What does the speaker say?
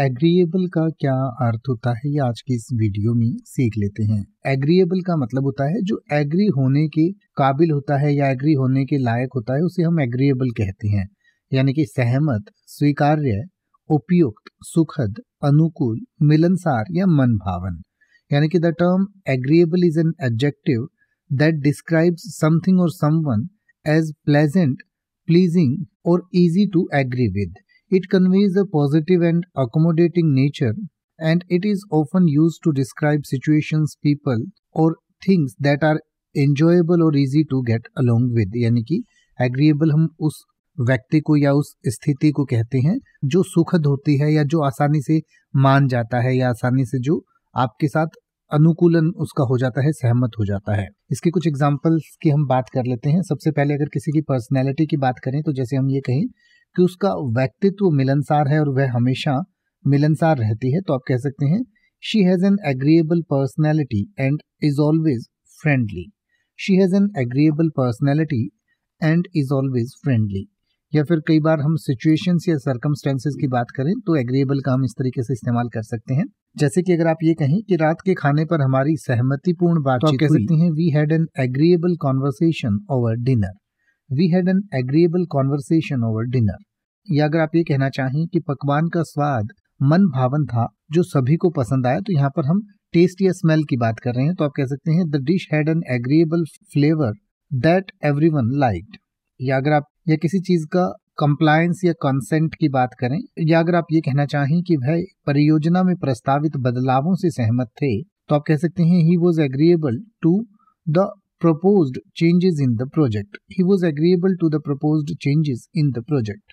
Agreeable का क्या अर्थ होता है ये आज की इस वीडियो में सीख लेते हैं एग्रीएबल का मतलब होता है जो एग्री होने के काबिल होता है या एग्री होने के लायक होता है उसे हम एग्रीएबल कहते हैं यानी कि सहमत स्वीकार्य उपयुक्त सुखद अनुकूल मिलनसार या मन भावन यानी कि the term agreeable is an adjective that describes something और समवन एज प्लेजेंट प्लीजिंग और easy to agree with It conveys a positive and accommodating nature, and it is often used to describe situations, people, or things that are enjoyable or easy to get along with. यानी कि agreeable हम उस व्यक्ति को या उस स्थिति को कहते हैं जो सुखद होती है या जो आसानी से मान जाता है या आसानी से जो आपके साथ अनुकूलन उसका हो जाता है सहमत हो जाता है इसके कुछ एग्जाम्पल्स की हम बात कर लेते हैं सबसे पहले अगर किसी की पर्सनैलिटी की बात करें तो जैसे हम ये कहें कि उसका व्यक्तित्व मिलनसार है और वह हमेशा मिलनसार रहती है तो आप कह सकते हैं she has an agreeable personality and is always friendly she has an agreeable personality and is always friendly या फिर कई बार हम सिचुएशंस या सर्कमस्टेंसेज की बात करें तो एग्रीएबल का हम इस तरीके से इस्तेमाल कर सकते हैं जैसे कि अगर आप ये कहें कि रात के खाने पर हमारी सहमतिपूर्ण बात तो कह सकते हैं we had an agreeable conversation over dinner we had an agreeable conversation over dinner या अगर आप ये कहना चाहें कि पकवान का स्वाद मन भावन था जो सभी को पसंद आया तो यहाँ पर हम टेस्ट या स्मेल की बात कर रहे हैं तो आप कह सकते हैं the dish had an agreeable flavour that everyone या अगर आप या किसी चीज का कंप्लायंस या कंसेंट की बात करें या अगर आप ये कहना चाहें कि वह परियोजना में प्रस्तावित बदलावों से सहमत थे तो आप कह सकते हैं he was agreeable to the propose changes in the project he was agreeable to the propose changes in the project